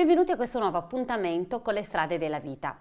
Benvenuti a questo nuovo appuntamento con le strade della vita.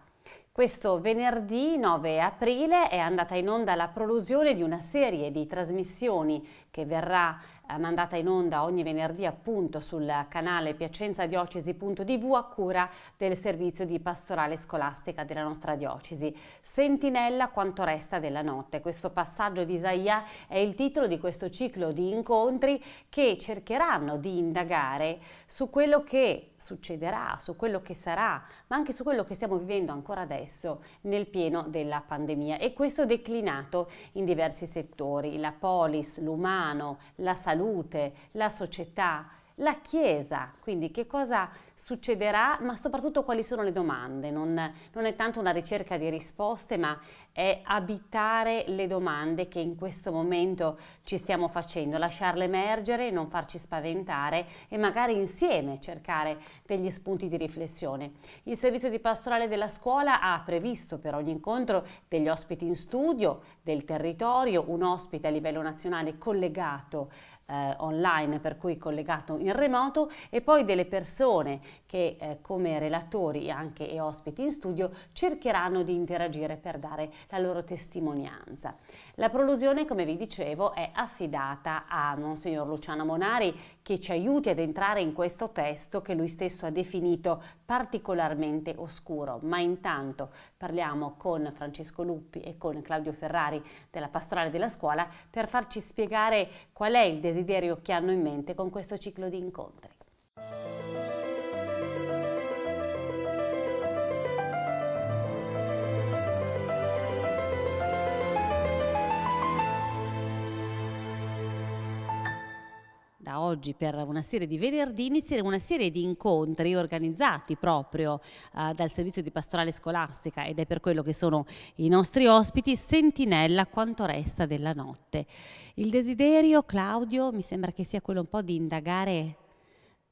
Questo venerdì 9 aprile è andata in onda la prolusione di una serie di trasmissioni che verrà eh, mandata in onda ogni venerdì appunto sul canale piacenza-diocesi.tv a cura del servizio di pastorale scolastica della nostra diocesi. Sentinella quanto resta della notte. Questo passaggio di Isaia è il titolo di questo ciclo di incontri che cercheranno di indagare su quello che succederà, su quello che sarà, ma anche su quello che stiamo vivendo ancora adesso nel pieno della pandemia e questo declinato in diversi settori, la polis, l'umano, la salute salute, la società, la Chiesa, quindi che cosa succederà, ma soprattutto quali sono le domande. Non, non, è tanto una ricerca di risposte, ma è abitare le domande che in questo momento ci stiamo facendo, lasciarle emergere, non farci spaventare e magari insieme cercare degli spunti di riflessione. Il servizio di pastorale della scuola ha previsto per ogni incontro degli ospiti in studio, del territorio, un ospite a livello nazionale collegato eh, online per cui collegato in remoto e poi delle persone che eh, come relatori e anche e ospiti in studio cercheranno di interagire per dare la loro testimonianza. La prolusione come vi dicevo è affidata a Monsignor Luciano Monari che ci aiuti ad entrare in questo testo che lui stesso ha definito particolarmente oscuro, ma intanto parliamo con Francesco Luppi e con Claudio Ferrari della pastorale della scuola per farci spiegare qual è il desiderio desiderio che hanno in mente con questo ciclo di incontri. da oggi per una serie di venerdì inizieremo una serie di incontri organizzati proprio eh, dal servizio di pastorale scolastica ed è per quello che sono i nostri ospiti Sentinella quanto resta della notte. Il desiderio Claudio mi sembra che sia quello un po' di indagare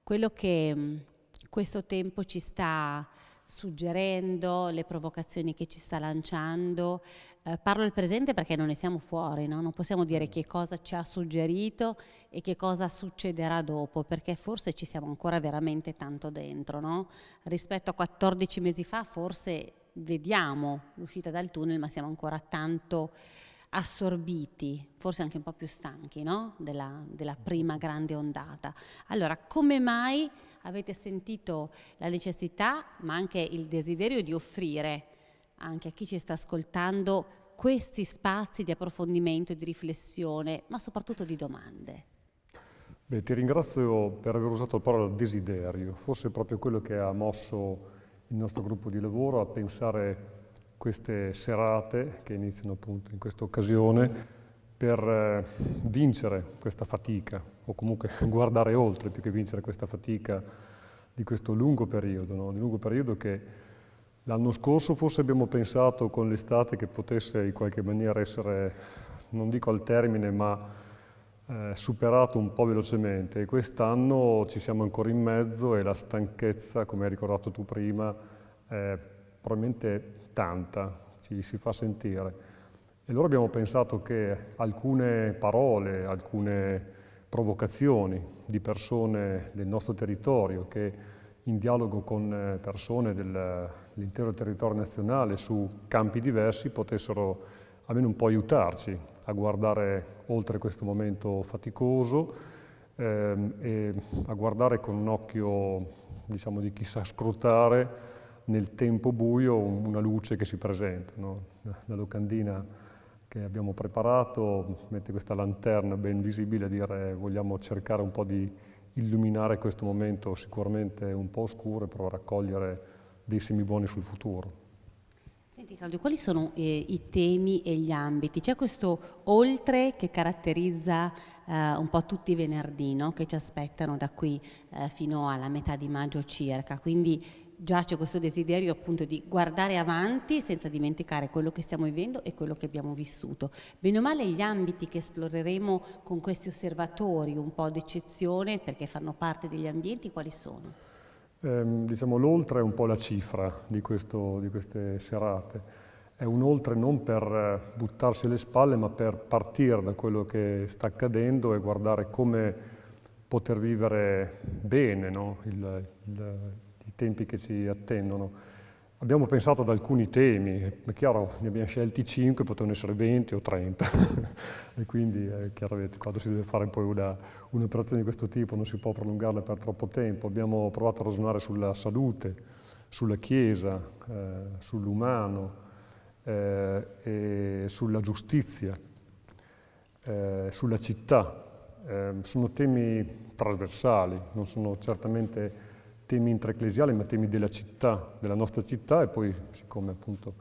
quello che mm, questo tempo ci sta suggerendo, le provocazioni che ci sta lanciando, eh, parlo del presente perché non ne siamo fuori, no? non possiamo dire mm. che cosa ci ha suggerito e che cosa succederà dopo, perché forse ci siamo ancora veramente tanto dentro. No? Rispetto a 14 mesi fa forse vediamo l'uscita dal tunnel, ma siamo ancora tanto assorbiti, forse anche un po' più stanchi no? della, della, mm. prima grande ondata. Allora, come mai avete sentito la necessità, ma anche il desiderio di offrire anche a chi ci sta ascoltando questi spazi di approfondimento di riflessione, ma soprattutto di domande. Beh, ti ringrazio per aver usato la parola desiderio, forse proprio quello che ha mosso il nostro gruppo di lavoro a pensare queste serate che iniziano appunto in questa occasione per eh, vincere questa fatica o comunque guardare oltre più che vincere questa fatica di questo lungo periodo, no? di lungo periodo che L'anno scorso forse abbiamo pensato con l'estate che potesse in qualche maniera essere, non dico al termine, ma eh, superato un po' velocemente. Quest'anno ci siamo ancora in mezzo e la stanchezza, come hai ricordato tu prima, è probabilmente tanta, ci si fa sentire. E allora abbiamo pensato che alcune parole, alcune provocazioni di persone del nostro territorio che in dialogo con eh, persone dell'intero territorio nazionale su campi diversi potessero almeno un po' aiutarci a guardare oltre questo momento faticoso ehm, e a guardare con un occhio diciamo, di chi sa scrutare nel tempo buio una luce che si presenta. No? La locandina che abbiamo preparato mette questa lanterna ben visibile a dire eh, vogliamo cercare un po' di illuminare questo momento sicuramente un po' oscuro e provare a raccogliere dei semi buoni sul futuro. Senti Claudio, quali sono eh, i temi e gli ambiti? C'è questo oltre che caratterizza eh, un po' tutti i venerdì no? che ci aspettano da qui eh, fino alla metà di maggio circa, quindi giace questo desiderio appunto di guardare avanti senza dimenticare quello che stiamo vivendo e quello che abbiamo vissuto. Bene o male gli ambiti che esploreremo con questi osservatori, un po' d'eccezione perché fanno parte degli ambienti, quali sono? Eh, diciamo l'oltre è un po' la cifra di, questo, di queste serate. È un oltre non per eh, buttarsi le spalle ma per partire da quello che sta accadendo e guardare come poter vivere bene no? il, il tempi che ci attendono. Abbiamo pensato ad alcuni temi, è chiaro, ne abbiamo scelti 5, potevano essere 20 o 30, e quindi è chiaro che quando si deve fare poi un'operazione un di questo tipo non si può prolungarla per troppo tempo. Abbiamo provato a ragionare sulla salute, sulla Chiesa, eh, sull'umano eh, e sulla giustizia, eh, sulla città. Eh, sono temi trasversali, non sono certamente temi intraecclesiali, ma temi della città, della nostra città e poi siccome appunto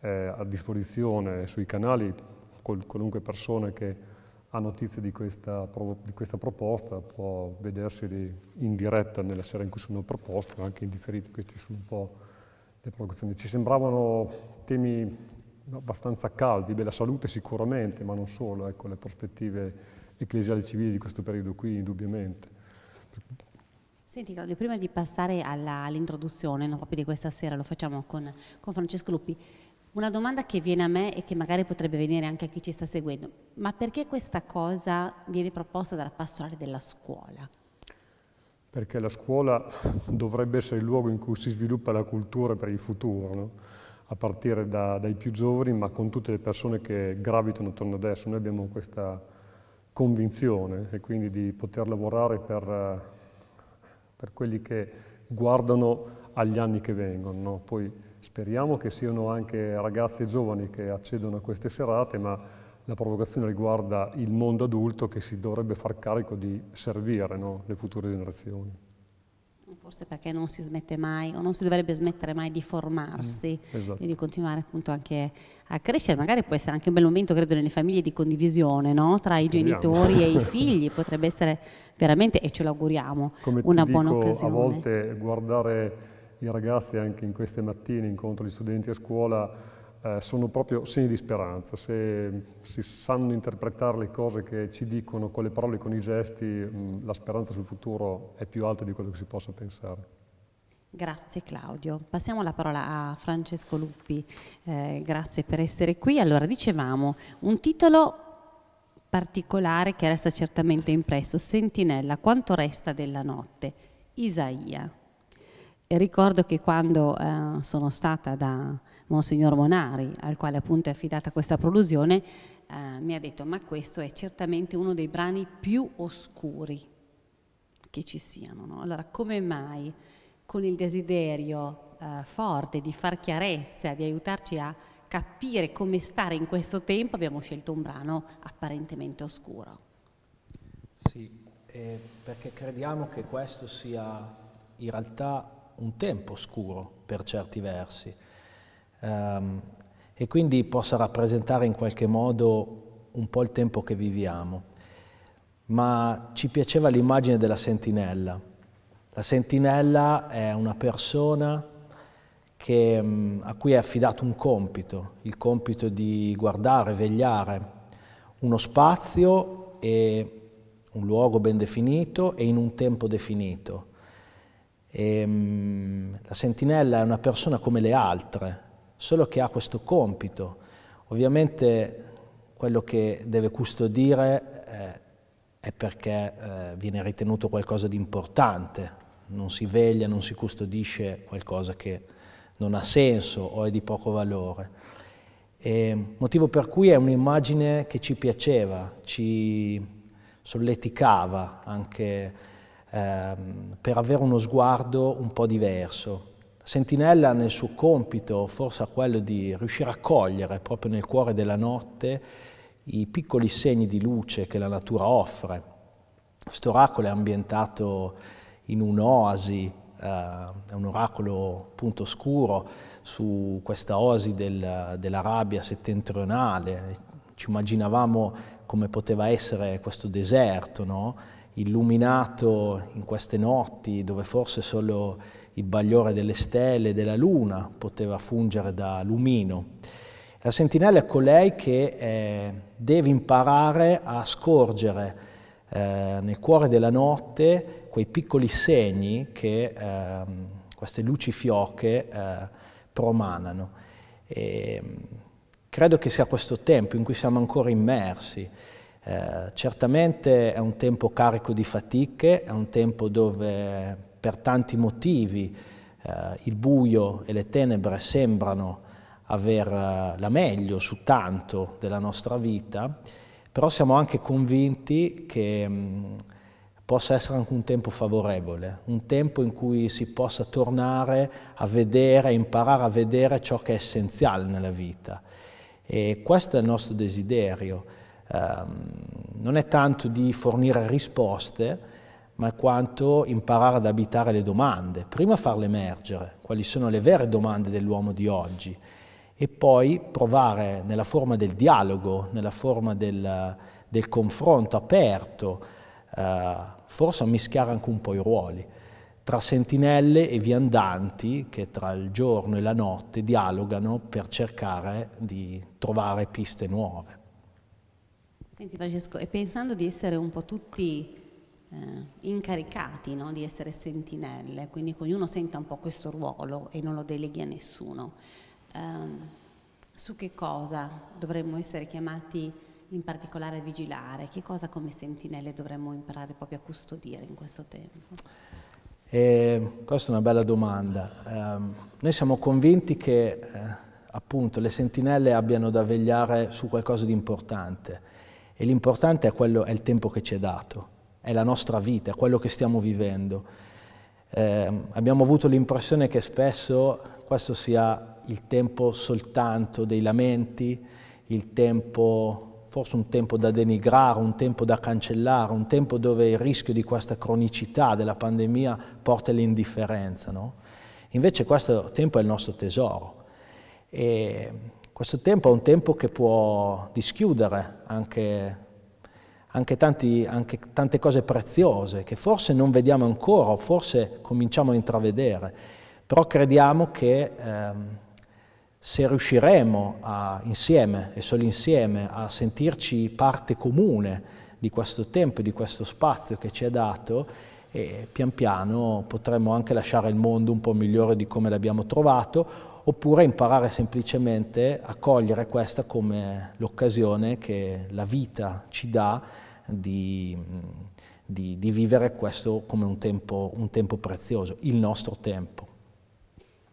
è a disposizione sui canali qualunque persona che ha notizie di questa, di questa proposta può vedersi in diretta nella sera in cui sono proposto, anche in differiti, questi sono un po' le provocazioni. Ci sembravano temi abbastanza caldi, beh, la salute sicuramente, ma non solo, ecco, le prospettive ecclesiali civili di questo periodo qui, indubbiamente. Senti Claudio, prima di passare all'introduzione no, proprio di questa sera, lo facciamo con, con Francesco Luppi, una domanda che viene a me e che magari potrebbe venire anche a chi ci sta seguendo, ma perché questa cosa viene proposta dalla pastorale della scuola? Perché la scuola dovrebbe essere il luogo in cui si sviluppa la cultura per il futuro, no? a partire da, dai più giovani, ma con tutte le persone che gravitano attorno adesso. Noi abbiamo questa convinzione e quindi di poter lavorare per per quelli che guardano agli anni che vengono. No? Poi speriamo che siano anche ragazzi e giovani che accedono a queste serate, ma la provocazione riguarda il mondo adulto che si dovrebbe far carico di servire no? le future generazioni. Forse perché non si smette mai o non si dovrebbe smettere mai di formarsi mm, esatto. e di continuare appunto anche a crescere. Magari può essere anche un bel momento, credo, nelle famiglie di condivisione no? tra i genitori e i figli. Potrebbe essere veramente, e ce lo auguriamo, Come una dico, buona occasione. A volte guardare i ragazzi anche in queste mattine, incontro gli studenti a scuola, eh, sono proprio segni di speranza. Se si sanno interpretare le cose che ci dicono con le parole, con i gesti, mm, la speranza sul futuro è più alta di quello che si possa pensare. Grazie Claudio. Passiamo la parola a Francesco Luppi. Eh, grazie per essere qui. Allora, dicevamo, un titolo particolare che resta certamente impresso, Sentinella, quanto resta della notte? Isaia. E ricordo che quando eh, sono stata da Monsignor Monari, al quale appunto è affidata questa produzione, eh, mi ha detto ma questo è certamente uno dei brani più oscuri che ci siano. No? Allora come mai con il desiderio eh, forte di far chiarezza, di aiutarci a capire come stare in questo tempo, abbiamo scelto un brano apparentemente oscuro? Sì, eh, perché crediamo che questo sia in realtà un tempo scuro per certi versi um, e quindi possa rappresentare in qualche modo un po' il tempo che viviamo. Ma ci piaceva l'immagine della sentinella. La sentinella è una persona che, a cui è affidato un compito, il compito di guardare, vegliare uno spazio e un luogo ben definito e in un tempo definito. E, ehm, la sentinella è una persona come le altre, solo che ha questo compito. Ovviamente quello che deve custodire eh, è perché eh, viene ritenuto qualcosa di importante, non si veglia, non si custodisce qualcosa che non ha senso o è di poco valore. E, ehm, motivo per cui è un'immagine che ci piaceva, ci solleticava anche ehm, per avere uno sguardo un po' diverso. Sentinella nel suo compito forse ha quello di riuscire a cogliere proprio nel cuore della notte i piccoli segni di luce che la natura offre. Questo oracolo è ambientato in un'oasi, eh, è un oracolo appunto scuro su questa oasi del, dell'Arabia settentrionale. Ci immaginavamo come poteva essere questo deserto, no? illuminato in queste notti dove forse solo il bagliore delle stelle e della luna poteva fungere da lumino. La sentinella è colei che eh, deve imparare a scorgere eh, nel cuore della notte quei piccoli segni che eh, queste luci fioche eh, promanano. E ehm, credo che sia questo tempo in cui siamo ancora immersi. Eh, certamente è un tempo carico di fatiche, è un tempo dove per tanti motivi eh, il buio e le tenebre sembrano aver eh, la meglio su tanto della nostra vita, però siamo anche convinti che mh, mm, possa essere anche un tempo favorevole, un tempo in cui si possa tornare a vedere, imparare a vedere ciò che è essenziale nella vita. E questo è il nostro desiderio Ehm, non è tanto di fornire risposte, ma quanto imparare ad abitare le domande, prima farle emergere, quali sono le vere domande dell'uomo di oggi, e poi provare nella forma del dialogo, nella forma del, del confronto aperto, eh, forse a mischiare anche un po' i ruoli, tra sentinelle e viandanti che tra il giorno e la notte dialogano per cercare di trovare piste nuove. Senti Francesco, e pensando di essere un po' tutti eh, incaricati, no? di essere sentinelle, quindi che ognuno senta un po' questo ruolo e non lo deleghi a nessuno, ehm, su che cosa dovremmo essere chiamati in particolare a vigilare? Che cosa come sentinelle dovremmo imparare proprio a custodire in questo tempo? Eh, questa è una bella domanda. Eh, noi siamo convinti che eh, appunto le sentinelle abbiano da vegliare su qualcosa di importante e l'importante è, quello, è il tempo che ci è dato, è la nostra vita, è quello che stiamo vivendo. Eh, abbiamo avuto l'impressione che spesso questo sia il tempo soltanto dei lamenti, il tempo, forse un tempo da denigrare, un tempo da cancellare, un tempo dove il rischio di questa cronicità della pandemia porta all'indifferenza. No? Invece questo tempo è il nostro tesoro. E questo tempo è un tempo che può dischiudere anche, anche, tanti, anche tante cose preziose che forse non vediamo ancora o forse cominciamo a intravedere, però crediamo che ehm, se riusciremo a, insieme e solo insieme a sentirci parte comune di questo tempo, e di questo spazio che ci è dato, e eh, pian piano potremo anche lasciare il mondo un po' migliore di come l'abbiamo trovato oppure imparare semplicemente a cogliere questa come l'occasione che la vita ci dà di, mm, di, di vivere questo come un tempo, un tempo, prezioso, il nostro tempo.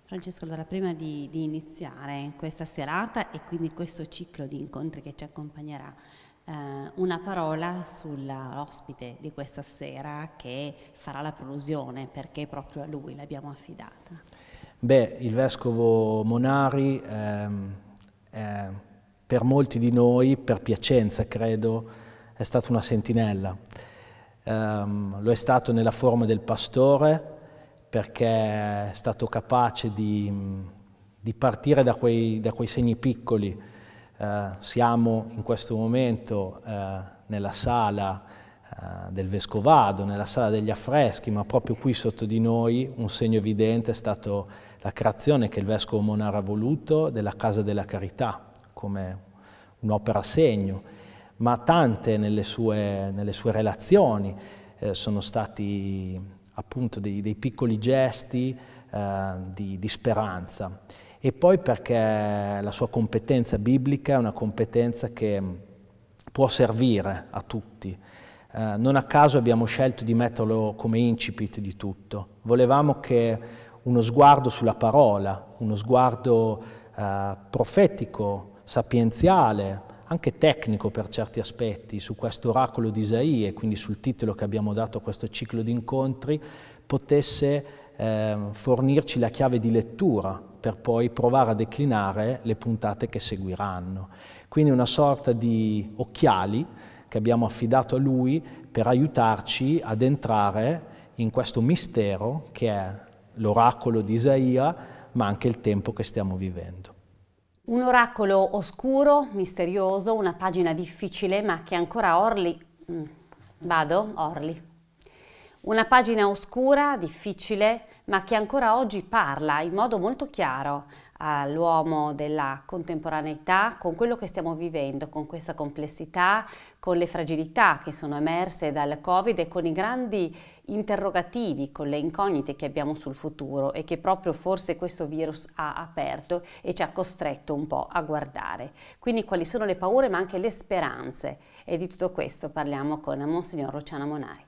Francesco, allora prima di, di iniziare questa serata e quindi questo ciclo di incontri che ci accompagnerà, eh, una parola sull'ospite di questa sera che farà la prolusione perché proprio a lui l'abbiamo affidata. Beh, il vescovo Monari ehm, eh, per molti di noi, per Piacenza credo, è stato una sentinella. Um, lo è stato nella forma del pastore perché è stato capace di, di partire da quei, da quei, segni piccoli. Uh, siamo in questo momento uh, nella sala uh, del Vescovado, nella sala degli affreschi, ma proprio qui sotto di noi un segno evidente è stato la creazione che il Vescovo Monar ha voluto della Casa della Carità, come un'opera a segno, ma tante nelle sue, nelle sue relazioni eh, sono stati appunto dei, dei piccoli gesti eh, di, di speranza. E poi perché la sua competenza biblica è una competenza che può servire a tutti. Eh, non a caso abbiamo scelto di metterlo come incipit di tutto. Volevamo che uno sguardo sulla parola, uno sguardo eh, profetico, sapienziale, anche tecnico per certi aspetti, su questo oracolo di Isaia e quindi sul titolo che abbiamo dato a questo ciclo di incontri, potesse eh, fornirci la chiave di lettura per poi provare a declinare le puntate che seguiranno. Quindi una sorta di occhiali che abbiamo affidato a lui per aiutarci ad entrare in questo mistero che è l'oracolo di Isaia, ma anche il tempo che stiamo vivendo. Un oracolo oscuro, misterioso, una pagina difficile, ma che ancora Orli... Mm, vado, Orli. Una pagina oscura, difficile, ma che ancora oggi parla in modo molto chiaro all'uomo della contemporaneità con quello che stiamo vivendo, con questa complessità, con le fragilità che sono emerse dal Covid e con i grandi interrogativi, con le incognite che abbiamo sul futuro e che proprio forse questo virus ha aperto e ci ha costretto un po' a guardare. Quindi quali sono le paure ma anche le speranze e di tutto questo parliamo con Monsignor Luciano Monari.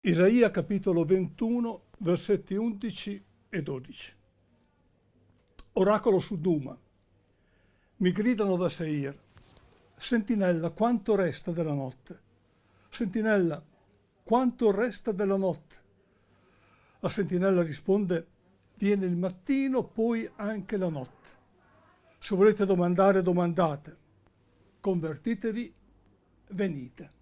Isaia capitolo 21, versetti 11 e 12. Oracolo su Duma. Mi gridano da Seir. Sentinella, quanto resta della notte? Sentinella, quanto resta della notte? La sentinella risponde, viene il mattino, poi anche la notte. Se volete domandare, domandate. Convertitevi, venite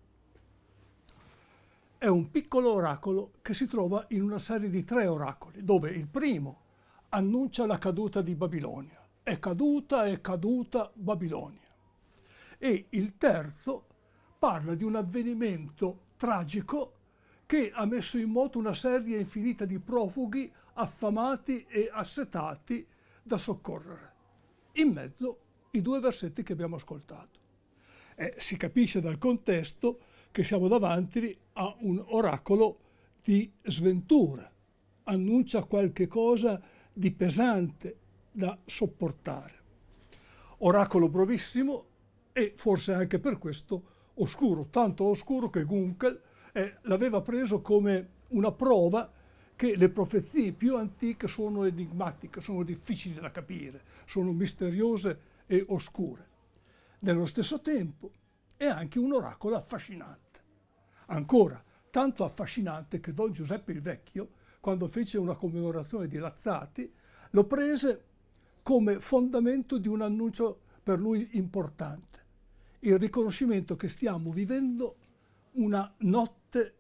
è un piccolo oracolo che si trova in una serie di tre oracoli, dove il primo annuncia la caduta di Babilonia. È caduta, è caduta Babilonia. E il terzo parla di un avvenimento tragico che ha messo in moto una serie infinita di profughi affamati e assetati da soccorrere. In mezzo i due versetti che abbiamo ascoltato. Eh, si capisce dal contesto che siamo davanti a un oracolo di sventura, annuncia qualche cosa di pesante da sopportare. Oracolo brevissimo e forse anche per questo oscuro, tanto oscuro che Gunkel eh, l'aveva preso come una prova che le profezie più antiche sono enigmatiche, sono difficili da capire, sono misteriose e oscure. Nello stesso tempo è anche un oracolo affascinante ancora tanto affascinante che Don Giuseppe il Vecchio, quando fece una commemorazione di Lazzati, lo prese come fondamento di un annuncio per lui importante, il riconoscimento che stiamo vivendo una notte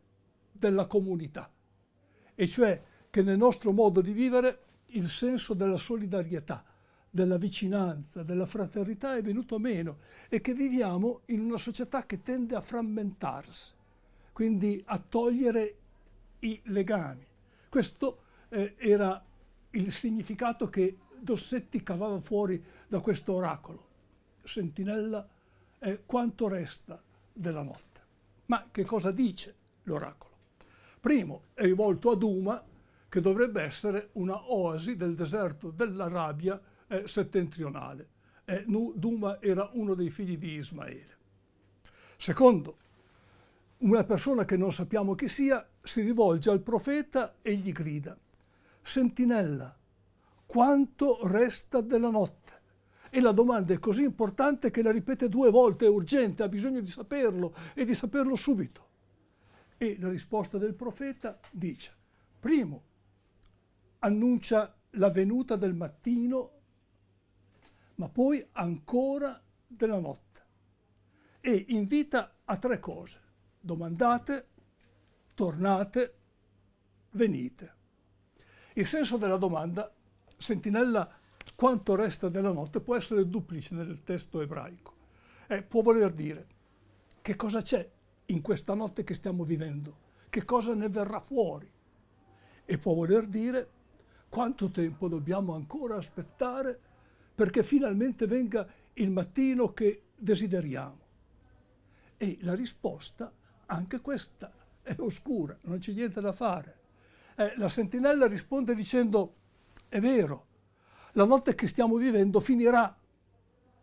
della comunità, e cioè che nel nostro modo di vivere il senso della solidarietà, della vicinanza, della fraternità è venuto meno e che viviamo in una società che tende a frammentarsi quindi a togliere i legami. Questo eh, era il significato che Dossetti cavava fuori da questo oracolo. Sentinella è quanto resta della notte. Ma che cosa dice l'oracolo? Primo, è rivolto a Duma, che dovrebbe essere una oasi del deserto dell'Arabia eh, settentrionale. Eh, Duma era uno dei figli di Ismaele. Secondo, una persona che non sappiamo chi sia si rivolge al profeta e gli grida, sentinella, quanto resta della notte? E la domanda è così importante che la ripete due volte, è urgente, ha bisogno di saperlo e di saperlo subito. E la risposta del profeta dice, primo, annuncia la venuta del mattino, ma poi ancora della notte, e invita a tre cose domandate, tornate, venite. Il senso della domanda, sentinella quanto resta della notte, può essere duplice nel testo ebraico. Eh, può voler dire che cosa c'è in questa notte che stiamo vivendo, che cosa ne verrà fuori. E può voler dire quanto tempo dobbiamo ancora aspettare perché finalmente venga il mattino che desideriamo. E la risposta è anche questa è oscura, non c'è niente da fare. Eh, la sentinella risponde dicendo, è vero, la notte che stiamo vivendo finirà,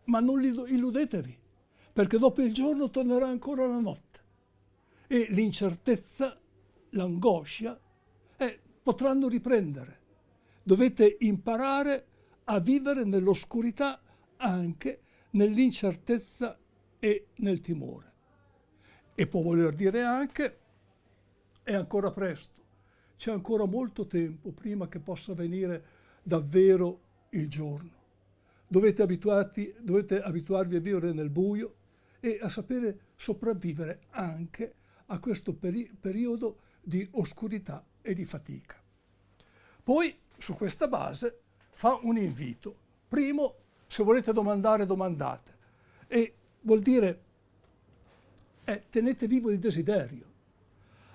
ma non illudetevi, perché dopo il giorno tornerà ancora la notte. E l'incertezza, l'angoscia, eh, potranno riprendere. Dovete imparare a vivere nell'oscurità anche nell'incertezza e nel timore. E può voler dire anche è ancora presto, c'è ancora molto tempo prima che possa venire davvero il giorno. Dovete, abituati, dovete abituarvi a vivere nel buio e a sapere sopravvivere anche a questo peri periodo di oscurità e di fatica. Poi, su questa base, fa un invito. Primo, se volete domandare, domandate. E vuol dire è eh, tenete vivo il desiderio.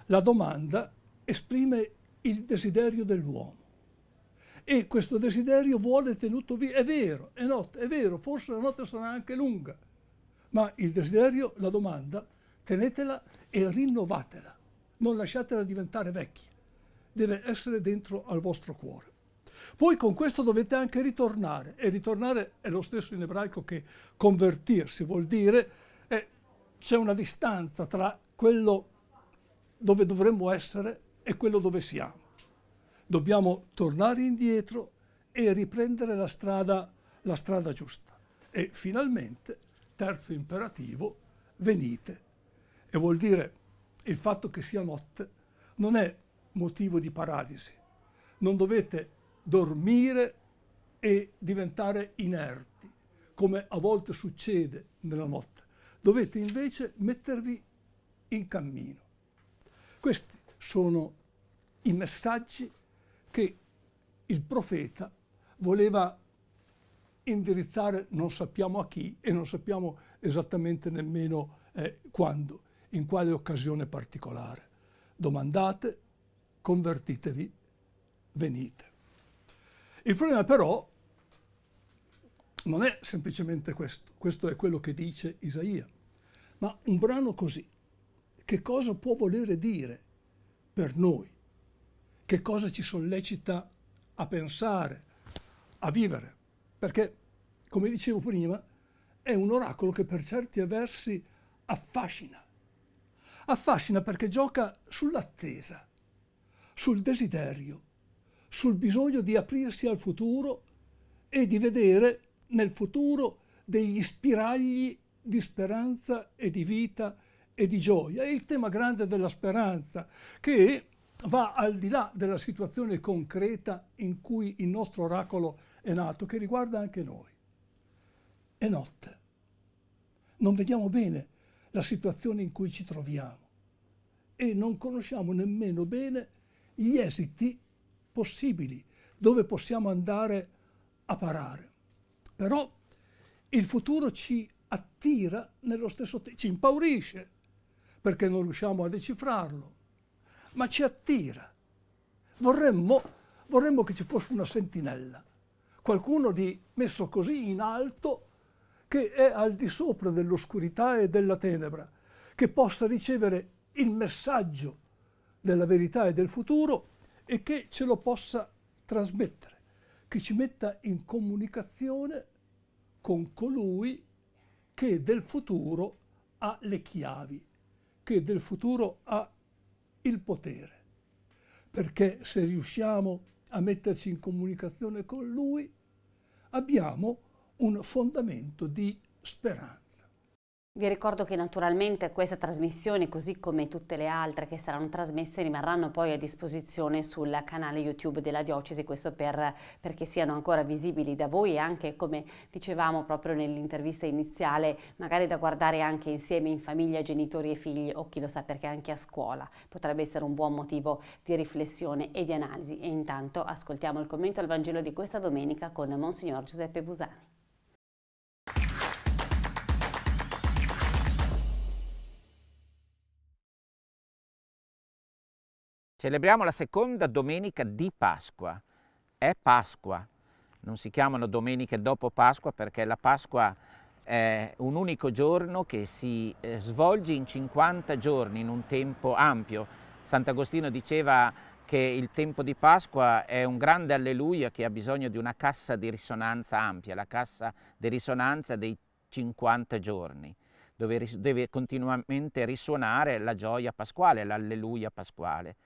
La domanda esprime il desiderio dell'uomo. E questo desiderio vuole tenuto vivo. È vero, è notte, è vero, forse la notte sarà anche lunga, ma il desiderio, la domanda, tenetela e rinnovatela. Non lasciatela diventare vecchia. Deve essere dentro al vostro cuore. Poi con questo dovete anche ritornare, e ritornare è lo stesso in ebraico che convertirsi, vuol dire c'è una distanza tra quello dove dovremmo essere e quello dove siamo. Dobbiamo tornare indietro e riprendere la strada, la strada giusta. E finalmente, terzo imperativo, venite. E vuol dire il fatto che sia notte non è motivo di paralisi. Non dovete dormire e diventare inerti, come a volte succede nella notte dovete invece mettervi in cammino. Questi sono i messaggi che il profeta voleva indirizzare non sappiamo a chi e non sappiamo esattamente nemmeno eh, quando, in quale occasione particolare. Domandate, convertitevi, venite. Il problema però non è semplicemente questo, questo è quello che dice Isaia, ma un brano così, che cosa può volere dire per noi? Che cosa ci sollecita a pensare, a vivere? Perché, come dicevo prima, è un oracolo che per certi versi affascina. Affascina perché gioca sull'attesa, sul desiderio, sul bisogno di aprirsi al futuro e di vedere nel futuro degli spiragli di speranza e di vita e di gioia. È il tema grande della speranza che va al di là della situazione concreta in cui il nostro oracolo è nato, che riguarda anche noi. È notte. Non vediamo bene la situazione in cui ci troviamo e non conosciamo nemmeno bene gli esiti possibili, dove possiamo andare a parare. Però il futuro ci attira nello stesso tempo, ci impaurisce perché non riusciamo a decifrarlo, ma ci attira. Vorremmo, vorremmo che ci fosse una sentinella, qualcuno di, messo così in alto che è al di sopra dell'oscurità e della tenebra, che possa ricevere il messaggio della verità e del futuro e che ce lo possa trasmettere che ci metta in comunicazione con colui che del futuro ha le chiavi, che del futuro ha il potere. Perché se riusciamo a metterci in comunicazione con lui, abbiamo un fondamento di speranza. Vi ricordo che naturalmente questa trasmissione, così come tutte le altre che saranno trasmesse, rimarranno poi a disposizione sul canale YouTube della Diocesi, questo per, perché siano ancora visibili da voi e anche, come dicevamo proprio nell'intervista iniziale, magari da guardare anche insieme in famiglia, genitori e figli o chi lo sa perché anche a scuola. Potrebbe essere un buon motivo di riflessione e di analisi. E intanto ascoltiamo il commento al Vangelo di questa domenica con Monsignor Giuseppe Busani. Celebriamo la seconda domenica di Pasqua. È Pasqua. Non si chiamano domeniche dopo Pasqua perché la Pasqua è un unico giorno che si eh, svolge in 50 giorni in un tempo ampio. Sant'Agostino diceva che il tempo di Pasqua è un grande alleluia che ha bisogno di una cassa di risonanza ampia, la cassa di risonanza dei 50 giorni, dove deve continuamente risuonare la gioia pasquale, l'alleluia pasquale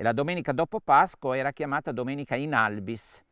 e la domenica dopo Pasqua era chiamata domenica in albis.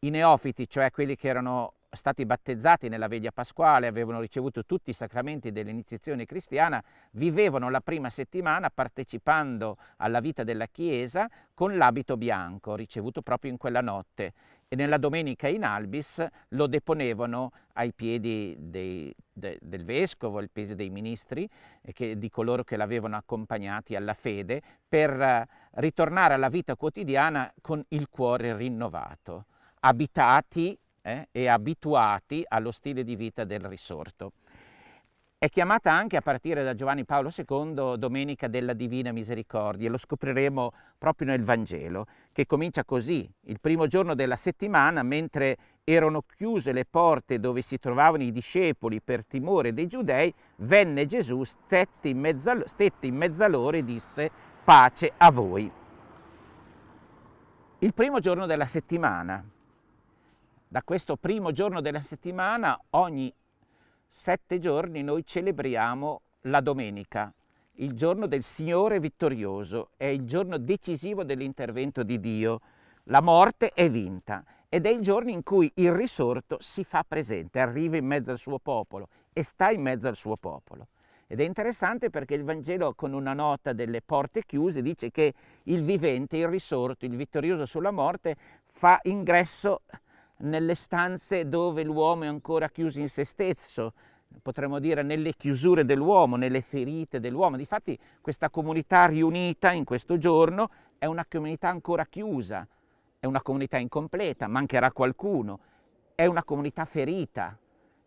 I neofiti, cioè quelli che erano stati battezzati nella veglia pasquale, avevano ricevuto tutti i sacramenti dell'iniziazione cristiana, vivevano la prima settimana partecipando alla vita della Chiesa con l'abito bianco ricevuto proprio in quella notte e nella domenica in albis lo deponevano ai piedi dei, de, del vescovo, ai piedi dei ministri, eh, che, di coloro che l'avevano accompagnati alla fede, per eh, ritornare alla vita quotidiana con il cuore rinnovato, abitati eh, e abituati allo stile di vita del risorto. È chiamata anche a partire da Giovanni Paolo II Domenica della Divina Misericordia, lo scopriremo proprio nel Vangelo che comincia così. Il primo giorno della settimana, mentre erano chiuse le porte dove si trovavano i discepoli per timore dei giudei, venne Gesù, stette in mezzo, stette in mezzo a loro e disse pace a voi. Il primo giorno della settimana. Da questo primo giorno della settimana, ogni sette giorni noi celebriamo la domenica, il giorno del Signore vittorioso, è il giorno decisivo dell'intervento di Dio. La morte è vinta ed è il giorno in cui il risorto si fa presente, arriva in mezzo al suo popolo e sta in mezzo al suo popolo. Ed è interessante perché il Vangelo con una nota delle porte chiuse dice che il vivente, il risorto, il vittorioso sulla morte fa ingresso nelle stanze dove l'uomo è ancora chiuso in se stesso, potremmo dire, nelle chiusure dell'uomo, nelle ferite dell'uomo. Difatti questa comunità riunita in questo giorno è una comunità ancora chiusa, è una comunità incompleta, mancherà qualcuno, è una comunità ferita,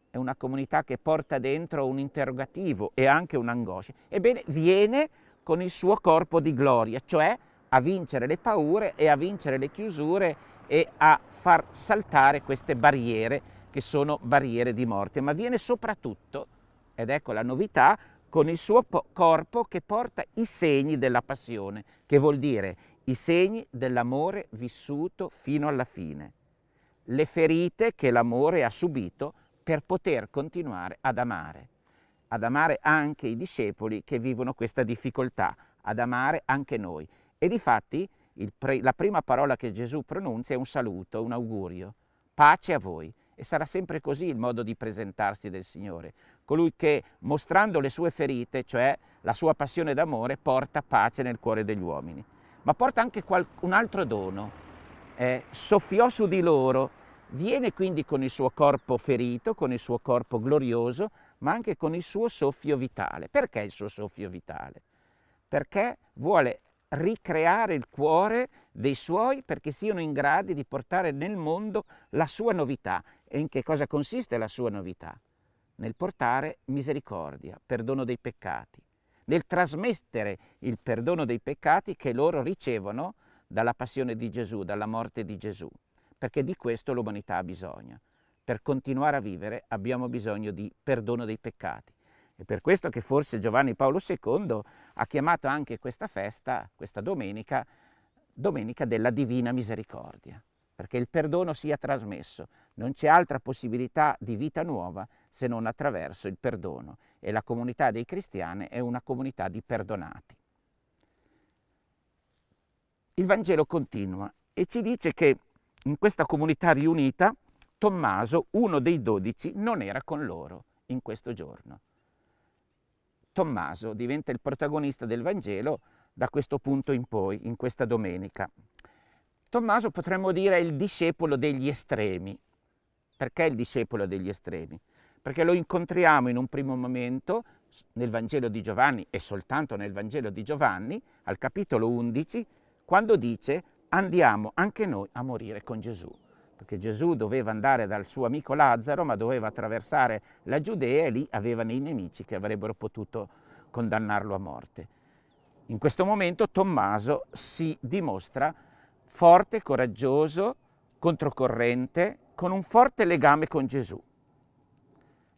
è una comunità che porta dentro un interrogativo e anche un'angoscia. Ebbene, viene con il suo corpo di gloria, cioè a vincere le paure e a vincere le chiusure e a far saltare queste barriere che sono barriere di morte, ma viene soprattutto, ed ecco la novità, con il suo corpo che porta i segni della passione, che vuol dire i segni dell'amore vissuto fino alla fine, le ferite che l'amore ha subito per poter continuare ad amare, ad amare anche i discepoli che vivono questa difficoltà, ad amare anche noi. E difatti la prima parola che Gesù pronuncia è un saluto, un augurio, pace a voi. E sarà sempre così il modo di presentarsi del Signore, colui che mostrando le sue ferite, cioè la sua passione d'amore, porta pace nel cuore degli uomini. Ma porta anche un altro dono. Eh, soffiò su di loro, viene quindi con il suo corpo ferito, con il suo corpo glorioso, ma anche con il suo soffio vitale. Perché il suo soffio vitale? Perché vuole ricreare il cuore dei suoi perché siano in grado di portare nel mondo la sua novità e in che cosa consiste la sua novità? Nel portare misericordia, perdono dei peccati, nel trasmettere il perdono dei peccati che loro ricevono dalla passione di Gesù, dalla morte di Gesù, perché di questo l'umanità ha bisogno. Per continuare a vivere abbiamo bisogno di perdono dei peccati. È per questo che forse Giovanni Paolo II ha chiamato anche questa festa, questa domenica, Domenica della Divina Misericordia perché il perdono sia trasmesso. Non c'è altra possibilità di vita nuova se non attraverso il perdono e la comunità dei cristiani è una comunità di perdonati. Il Vangelo continua e ci dice che in questa comunità riunita Tommaso, uno dei dodici, non era con loro in questo giorno. Tommaso diventa il protagonista del Vangelo da questo punto in poi, in questa domenica. Tommaso potremmo dire è il discepolo degli estremi. Perché il discepolo degli estremi? Perché lo incontriamo in un primo momento nel Vangelo di Giovanni e soltanto nel Vangelo di Giovanni, al capitolo 11, quando dice andiamo anche noi a morire con Gesù. Perché Gesù doveva andare dal suo amico Lazzaro, ma doveva attraversare la Giudea e lì avevano i nemici che avrebbero potuto condannarlo a morte. In questo momento Tommaso si dimostra forte, coraggioso, controcorrente, con un forte legame con Gesù.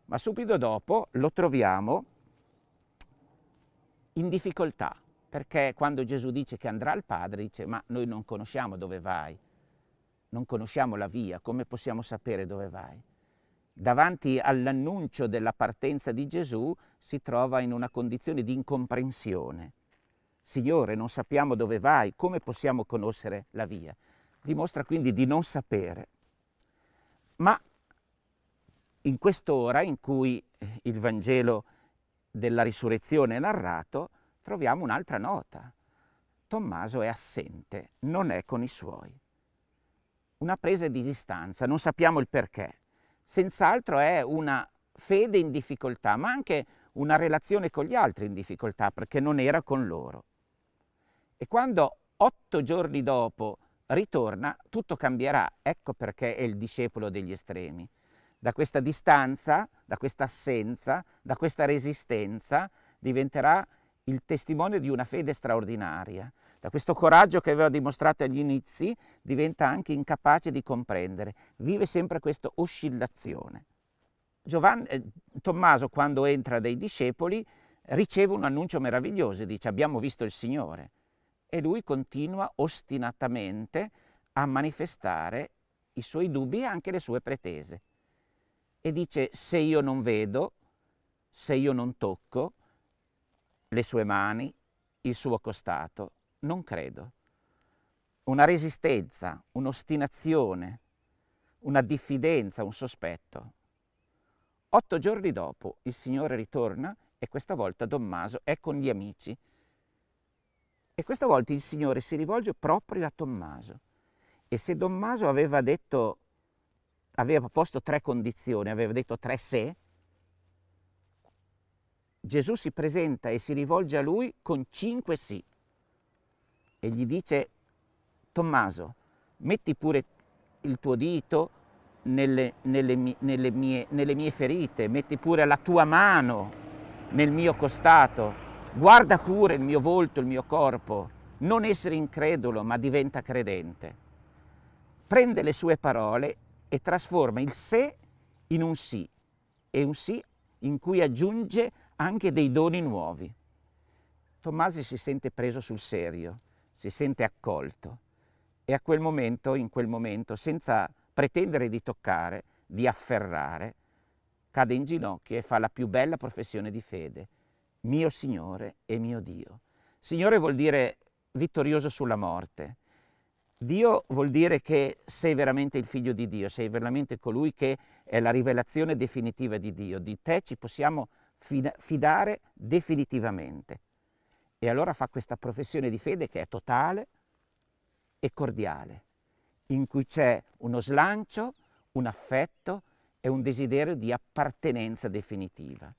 Ma subito dopo lo troviamo in difficoltà, perché quando Gesù dice che andrà al Padre, dice ma noi non conosciamo dove vai, non conosciamo la via, come possiamo sapere dove vai? Davanti all'annuncio della partenza di Gesù si trova in una condizione di incomprensione. Signore, non sappiamo dove vai, come possiamo conoscere la via? Dimostra quindi di non sapere. Ma in quest'ora in cui eh, il Vangelo della risurrezione è narrato, troviamo un'altra nota. Tommaso è assente, non è con i suoi. Una presa di distanza, non sappiamo il perché. Senz'altro è una fede in difficoltà, ma anche una relazione con gli altri in difficoltà, perché non era con loro. E quando otto giorni dopo ritorna, tutto cambierà. Ecco perché è il discepolo degli estremi. Da questa distanza, da questa assenza, da questa resistenza, diventerà il testimone di una fede straordinaria. Da questo coraggio che aveva dimostrato agli inizi, diventa anche incapace di comprendere. Vive sempre questa oscillazione. Giovanni, eh, Tommaso, quando entra dai discepoli, riceve un annuncio meraviglioso, dice abbiamo visto il Signore e lui continua ostinatamente a manifestare i suoi dubbi e anche le sue pretese. E dice, se io non vedo, se io non tocco le sue mani, il suo costato, non credo. Una resistenza, un'ostinazione, una diffidenza, un sospetto. Otto giorni dopo il Signore ritorna e questa volta Tommaso è con gli amici e questa volta il Signore si rivolge proprio a Tommaso. E se Tommaso aveva detto, aveva posto tre condizioni, aveva detto tre se, Gesù si presenta e si rivolge a lui con cinque sì. E gli dice, Tommaso, metti pure il tuo dito nelle, nelle, nelle, mie, nelle mie ferite, metti pure la tua mano nel mio costato Guarda pure il mio volto, il mio corpo, non essere incredulo, ma diventa credente. Prende le sue parole e trasforma il sé in un sì, e un sì in cui aggiunge anche dei doni nuovi. Tommasi si sente preso sul serio, si sente accolto e a quel momento, in quel momento, senza pretendere di toccare, di afferrare, cade in ginocchio e fa la più bella professione di fede, mio Signore e mio Dio. Signore vuol dire vittorioso sulla morte. Dio vuol dire che sei veramente il figlio di Dio, sei veramente colui che è la rivelazione definitiva di Dio. Di te ci possiamo fidare definitivamente. E allora fa questa professione di fede che è totale e cordiale, in cui c'è uno slancio, un affetto e un desiderio di appartenenza definitiva.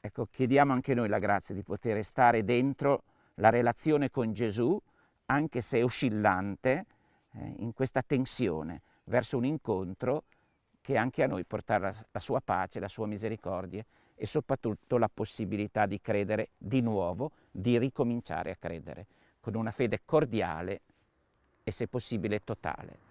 Ecco, chiediamo anche noi la grazia di poter stare dentro la relazione con Gesù, anche se oscillante, eh, in questa tensione verso un incontro che anche a noi porterà la sua pace, la sua misericordia e soprattutto la possibilità di credere di nuovo, di ricominciare a credere con una fede cordiale e se possibile totale.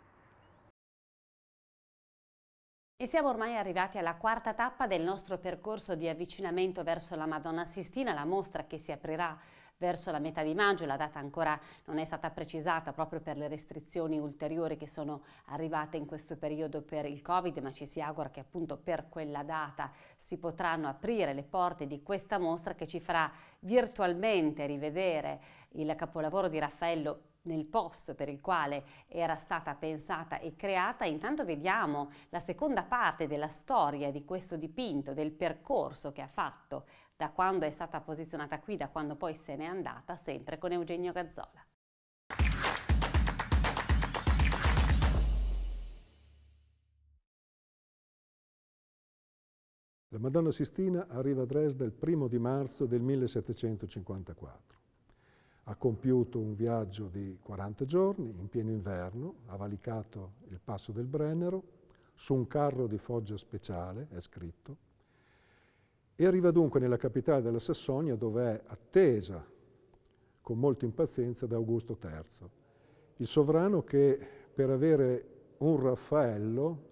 E siamo ormai arrivati alla quarta tappa del nostro percorso di avvicinamento verso la Madonna Sistina, la mostra che si aprirà verso la metà di maggio, la data ancora non è stata precisata proprio per le restrizioni ulteriori che sono arrivate in questo periodo per il Covid, ma ci si augura che appunto per quella data si potranno aprire le porte di questa mostra che ci farà virtualmente rivedere il capolavoro di Raffaello nel posto per il quale era stata pensata e creata, intanto vediamo la seconda parte della storia di questo dipinto, del percorso che ha fatto da quando è stata posizionata qui, da quando poi se n'è andata, sempre con Eugenio Gazzola. La Madonna Sistina arriva a Dresda il primo di marzo del 1754 ha compiuto un viaggio di 40 giorni in pieno inverno, ha valicato il passo del Brennero, su un carro di foggia speciale, è scritto, e arriva dunque nella capitale della Sassonia dove è attesa con molta impazienza da Augusto III, il sovrano che per avere un Raffaello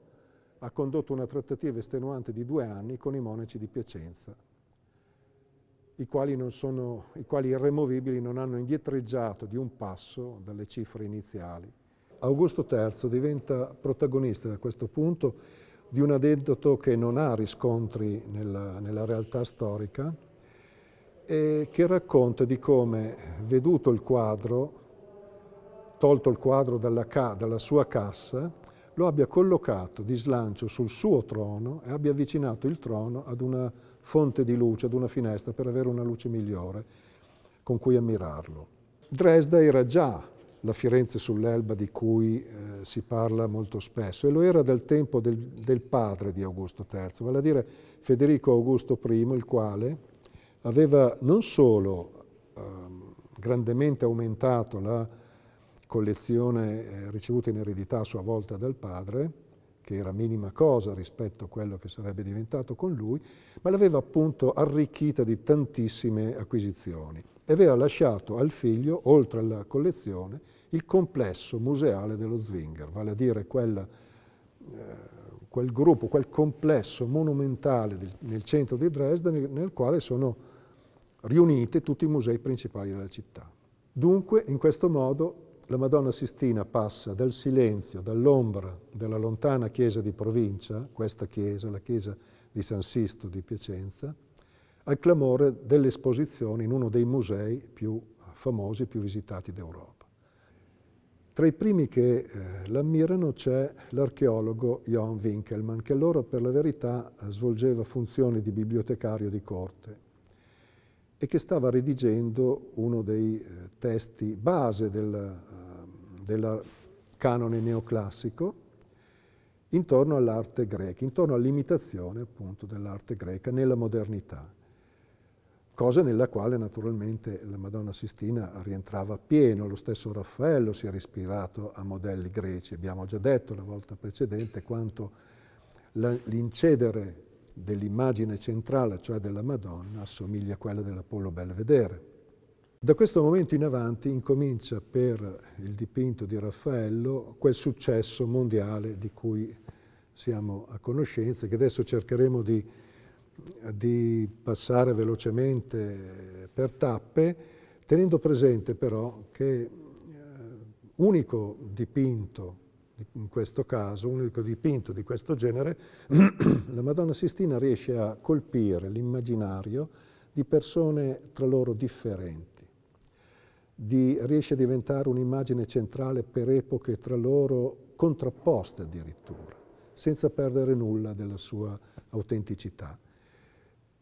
ha condotto una trattativa estenuante di due anni con i monaci di Piacenza, i quali, sono, i quali irremovibili non hanno indietreggiato di un passo dalle cifre iniziali. Augusto III diventa protagonista da questo punto di un aneddoto che non ha riscontri nella, nella realtà storica e che racconta di come, veduto il quadro, tolto il quadro dalla, ca dalla, sua cassa, lo abbia collocato di slancio sul suo trono e abbia avvicinato il trono ad una fonte di luce, ad una finestra, per avere una luce migliore con cui ammirarlo. Dresda era già la Firenze sull'Elba di cui eh, si parla molto spesso e lo era dal tempo del, del padre di Augusto III, vale a dire Federico Augusto I, il quale aveva non solo eh, grandemente aumentato la collezione eh, ricevuta in eredità a sua volta dal padre, che era minima cosa rispetto a quello che sarebbe diventato con lui, ma l'aveva appunto arricchita di tantissime acquisizioni e aveva lasciato al figlio, oltre alla collezione, il complesso museale dello Zwinger, vale a dire quella, eh, quel gruppo, quel complesso monumentale del, nel centro di Dresden nel, nel quale sono riunite tutti i musei principali della città. Dunque, in questo modo, la Madonna Sistina passa dal silenzio, dall'ombra della lontana chiesa di provincia, questa chiesa, la chiesa di San Sisto di Piacenza, al clamore delle esposizioni in uno dei musei più famosi, e più visitati d'Europa. Tra i primi che eh, l'ammirano c'è l'archeologo Jon Winkelmann, che allora per la verità svolgeva funzioni di bibliotecario di corte e che stava redigendo uno dei eh, testi base del, uh, del canone neoclassico intorno all'arte greca, intorno all'imitazione appunto dell'arte greca nella modernità, cosa nella quale naturalmente la Madonna Sistina rientrava pieno, lo stesso Raffaello si era ispirato a modelli greci, abbiamo già detto la volta precedente quanto l'incedere dell'immagine centrale, cioè della Madonna, assomiglia a quella dell'Apollo Belvedere. Da questo momento in avanti incomincia per il dipinto di Raffaello quel successo mondiale di cui siamo a conoscenza, che adesso cercheremo di, di passare velocemente per tappe, tenendo presente però che eh, unico dipinto in questo caso, un unico dipinto di questo genere, la Madonna Sistina riesce a colpire l'immaginario di persone tra loro differenti, di, riesce a diventare un'immagine centrale per epoche tra loro contrapposte addirittura, senza perdere nulla della sua autenticità.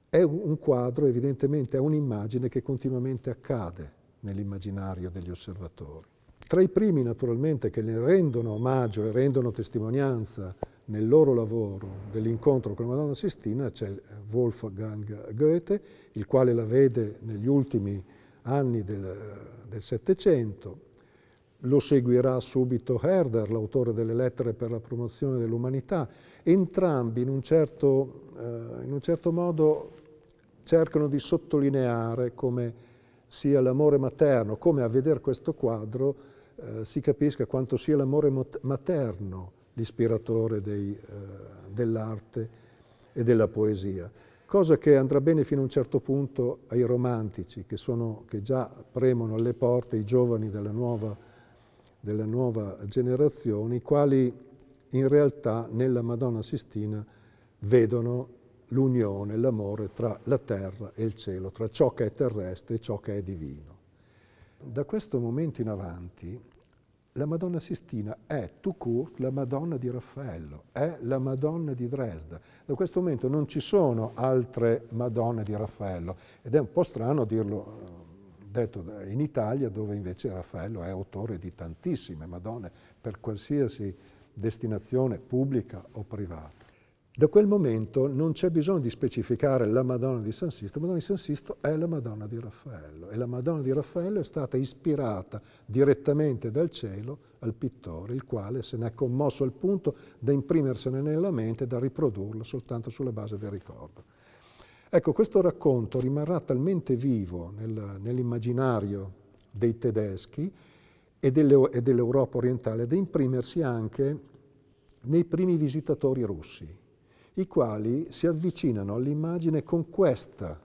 È un quadro, evidentemente, è un'immagine che continuamente accade nell'immaginario degli osservatori. Tra i primi naturalmente che ne rendono omaggio e rendono testimonianza nel loro lavoro dell'incontro con la Madonna Sistina c'è Wolfgang Goethe, il quale la vede negli ultimi anni del Settecento. Lo seguirà subito Herder, l'autore delle lettere per la promozione dell'umanità. Entrambi in un, certo, eh, in un certo modo cercano di sottolineare come sia l'amore materno, come a vedere questo quadro eh, si capisca quanto sia l'amore materno l'ispiratore eh, dell'arte e della poesia, cosa che andrà bene fino a un certo punto ai romantici, che, sono, che già premono alle porte i giovani della nuova, della nuova generazione, i quali in realtà nella Madonna Sistina vedono l'unione, l'amore tra la terra e il cielo, tra ciò che è terrestre e ciò che è divino. Da questo momento in avanti la Madonna Sistina è tu court la Madonna di Raffaello, è la Madonna di Dresda. Da questo momento non ci sono altre Madonne di Raffaello ed è un po' strano dirlo eh, detto in Italia dove invece Raffaello è autore di tantissime Madonne per qualsiasi destinazione pubblica o privata. Da quel momento non c'è bisogno di specificare la Madonna di San Sisto, la Madonna di San Sisto è la Madonna di Raffaello e la Madonna di Raffaello è stata ispirata direttamente dal cielo al pittore, il quale se ne è commosso al punto da imprimersene nella mente e da riprodurlo soltanto sulla base del ricordo. Ecco, questo racconto rimarrà talmente vivo nel, nell'immaginario dei tedeschi e, delle, e dell'Europa orientale da imprimersi anche nei primi visitatori russi, i quali si avvicinano all'immagine con, questa,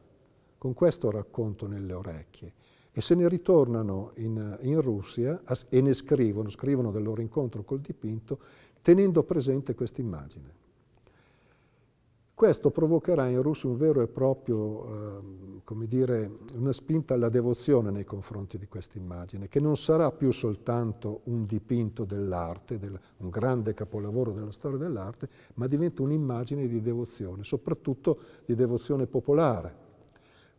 con questo racconto nelle orecchie e se ne ritornano in, in Russia e ne scrivono, scrivono del loro incontro col dipinto tenendo presente questa immagine. Questo provocherà in Russia un vero e proprio, eh, come dire, una spinta alla devozione nei confronti di questa immagine, che non sarà più soltanto un dipinto dell'arte, del, un grande capolavoro della storia dell'arte, ma diventa un'immagine di devozione, soprattutto di devozione popolare.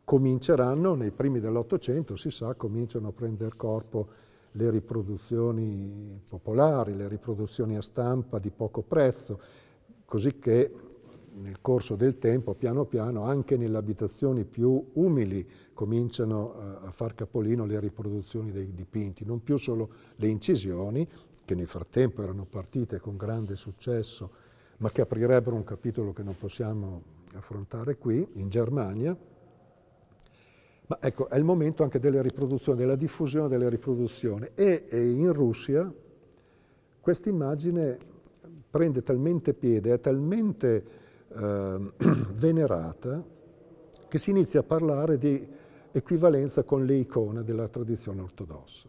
Cominceranno, nei primi dell'Ottocento, si sa, cominciano a prendere corpo le riproduzioni popolari, le riproduzioni a stampa di poco prezzo, così che nel corso del tempo, piano piano, anche nelle abitazioni più umili cominciano eh, a far capolino le riproduzioni dei dipinti, non più solo le incisioni, che nel frattempo erano partite con grande successo, ma che aprirebbero un capitolo che non possiamo affrontare qui, in Germania. Ma ecco, è il momento anche delle riproduzioni, della diffusione delle riproduzioni. E, e in Russia questa immagine prende talmente piede, è talmente eh, venerata, che si inizia a parlare di equivalenza con le icone della tradizione ortodossa.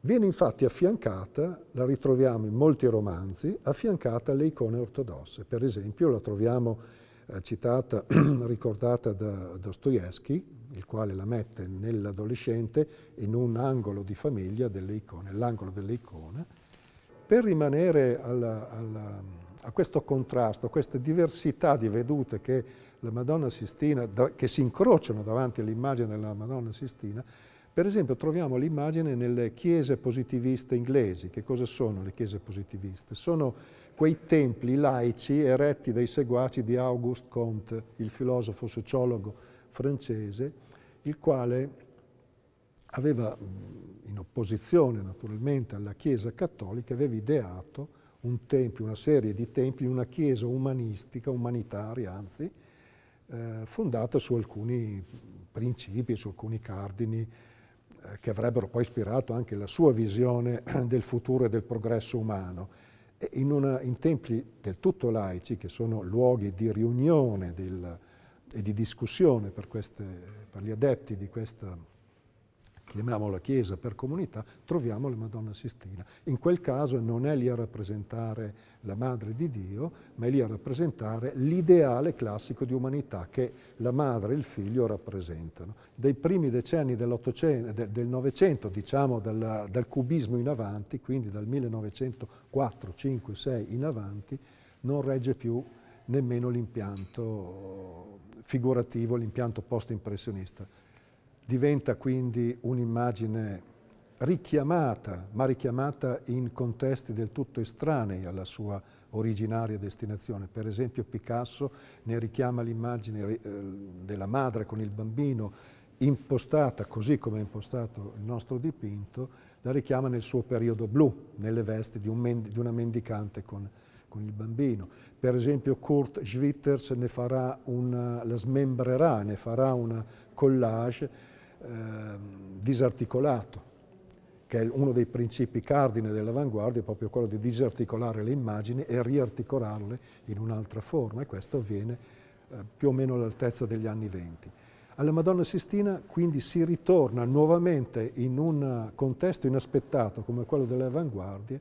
Viene infatti affiancata, la ritroviamo in molti romanzi, affiancata alle icone ortodosse. Per esempio la troviamo eh, citata, ricordata da Dostoevsky, il quale la mette nell'adolescente in un angolo di famiglia delle icone, l'angolo delle icone. Per rimanere alla, alla a questo contrasto, a questa diversità di vedute che la Madonna Sistina, che si incrociano davanti all'immagine della Madonna Sistina, per esempio troviamo l'immagine nelle chiese positiviste inglesi. Che cosa sono le chiese positiviste? Sono quei templi laici eretti dai seguaci di Auguste Comte, il filosofo sociologo francese, il quale aveva, mm, in opposizione naturalmente alla Chiesa cattolica, aveva ideato un tempi, una serie di tempi, una chiesa umanistica, umanitaria anzi, eh, fondata su alcuni principi, su alcuni cardini eh, che avrebbero poi ispirato anche la sua visione del futuro e del progresso umano. E in, una, in templi del tutto laici, che sono luoghi di riunione del, e di discussione per, queste, per gli adepti di questa chiamiamola Chiesa per comunità, troviamo la Madonna Sistina. In quel caso non è lì a rappresentare la Madre di Dio, ma è lì a rappresentare l'ideale classico di umanità che la Madre e il Figlio rappresentano. Dai primi decenni del, del Novecento, diciamo dal, dal cubismo in avanti, quindi dal 1904, 5, 6 in avanti, non regge più nemmeno l'impianto figurativo, l'impianto post-impressionista. Diventa quindi un'immagine richiamata, ma richiamata in contesti del tutto estranei alla sua originaria destinazione. Per esempio Picasso ne richiama l'immagine eh, della madre con il bambino, impostata così come è impostato il nostro dipinto, la richiama nel suo periodo blu, nelle vesti di, un mend di una mendicante con, con, il bambino. Per esempio Kurt Schwitters ne, una, la smembrerà, ne farà una collage Ehm, disarticolato, che è uno dei principi cardine dell'avanguardia, è proprio quello di disarticolare le immagini e riarticolarle in un'altra forma e questo avviene eh, più o meno all'altezza degli anni venti. Alla Madonna Sistina quindi si ritorna nuovamente in un contesto inaspettato come quello delle avanguardie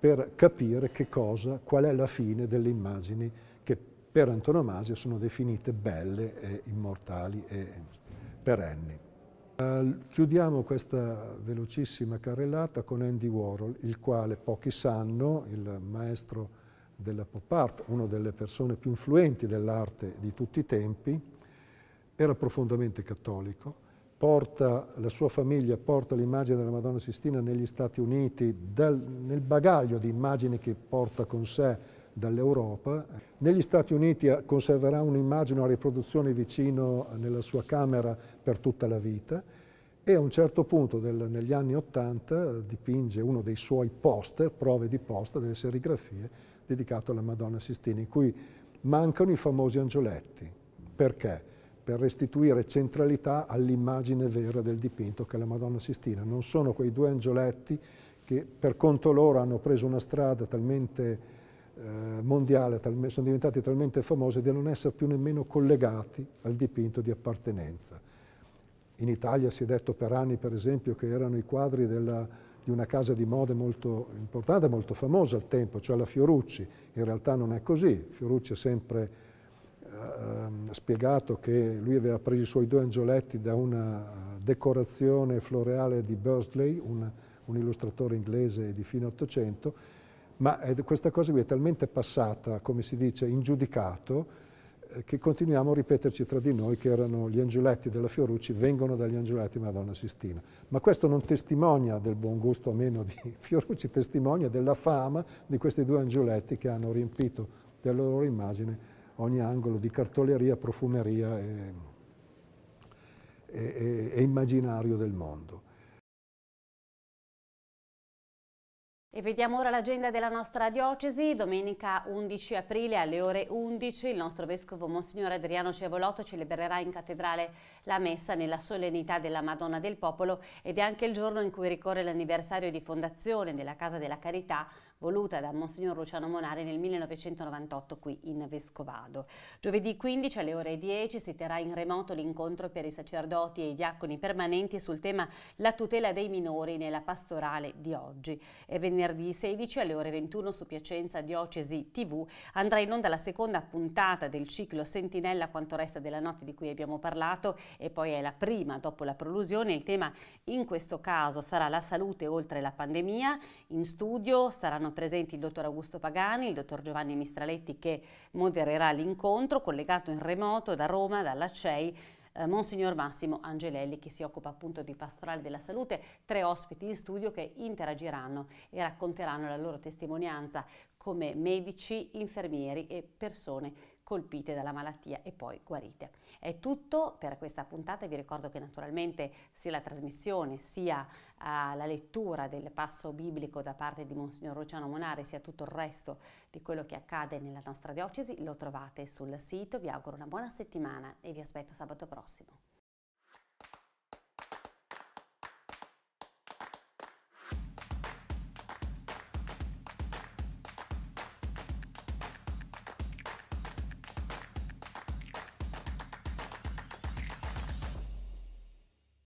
per capire che cosa, qual è la fine delle immagini che per antonomasia sono definite belle, e immortali e perenni. Eh, chiudiamo questa velocissima carrellata con Andy Warhol, il quale pochi sanno, il maestro della pop art, una delle persone più influenti dell'arte di tutti i tempi, era profondamente cattolico, porta, la sua famiglia porta l'immagine della Madonna Sistina negli Stati Uniti dal, nel bagaglio di immagini che porta con sé dall'Europa. Negli Stati Uniti eh, conserverà un'immagine, una riproduzione vicino nella sua camera per tutta la vita e a un certo punto del, negli anni Ottanta dipinge uno dei suoi poster, prove di poster, delle serigrafie dedicato alla Madonna Sistina, in cui mancano i famosi angioletti. Perché? Per restituire centralità all'immagine vera del dipinto che è la Madonna Sistina. Non sono quei due angioletti che per conto loro hanno preso una strada talmente eh, mondiale sono diventati talmente famosi da non essere più nemmeno collegati al dipinto di appartenenza. In Italia si è detto per anni, per esempio, che erano i quadri della, di una casa di mode molto importante, molto famosa al tempo, cioè la Fiorucci. In realtà non è così. Fiorucci ha sempre eh, spiegato che lui aveva preso i suoi due angioletti da una decorazione floreale di Bursley, un, un illustratore inglese di fine Ottocento, ma eh, questa cosa qui è talmente passata, come si dice, in giudicato, eh, che continuiamo a ripeterci tra di noi che erano gli angioletti della Fiorucci, vengono dagli angioletti di Madonna Sistina. Ma questo non testimonia del buon gusto o meno di Fiorucci, testimonia della fama di questi due angioletti che hanno riempito della loro immagine ogni angolo di cartoleria, profumeria e, e, e, e immaginario del mondo. E vediamo ora l'agenda della nostra diocesi. Domenica 11 aprile alle ore 11 il nostro vescovo Monsignor Adriano Cevolotto celebrerà in cattedrale la messa nella solennità della Madonna del Popolo ed è anche il giorno in cui ricorre l'anniversario di fondazione della Casa della Carità voluta da Monsignor Luciano Monari nel 1998 qui in Vescovado. Giovedì 15 alle ore 10 si terrà in remoto l'incontro per i sacerdoti e i diaconi permanenti sul tema la tutela dei minori nella pastorale di oggi. E venerdì 16 alle ore 21 su Piacenza Diocesi TV andrà in onda la seconda puntata del ciclo Sentinella quanto resta della notte di cui abbiamo parlato e poi è la prima dopo la prolusione. Il tema in questo caso sarà la salute oltre la pandemia. In studio saranno presenti il dottor Augusto Pagani, il dottor Giovanni Mistraletti che modererà l'incontro, collegato in remoto da Roma, dalla CEI. Eh, Monsignor Massimo Angelelli che si occupa appunto di pastorale della salute, tre ospiti in studio che interagiranno e racconteranno la loro testimonianza come medici, infermieri e persone colpite dalla malattia e poi guarite. È tutto per questa puntata, vi ricordo che naturalmente sia la trasmissione sia uh, la lettura del passo biblico da parte di Monsignor Luciano Monare sia tutto il resto di quello che accade nella nostra diocesi lo trovate sul sito, vi auguro una buona settimana e vi aspetto sabato prossimo.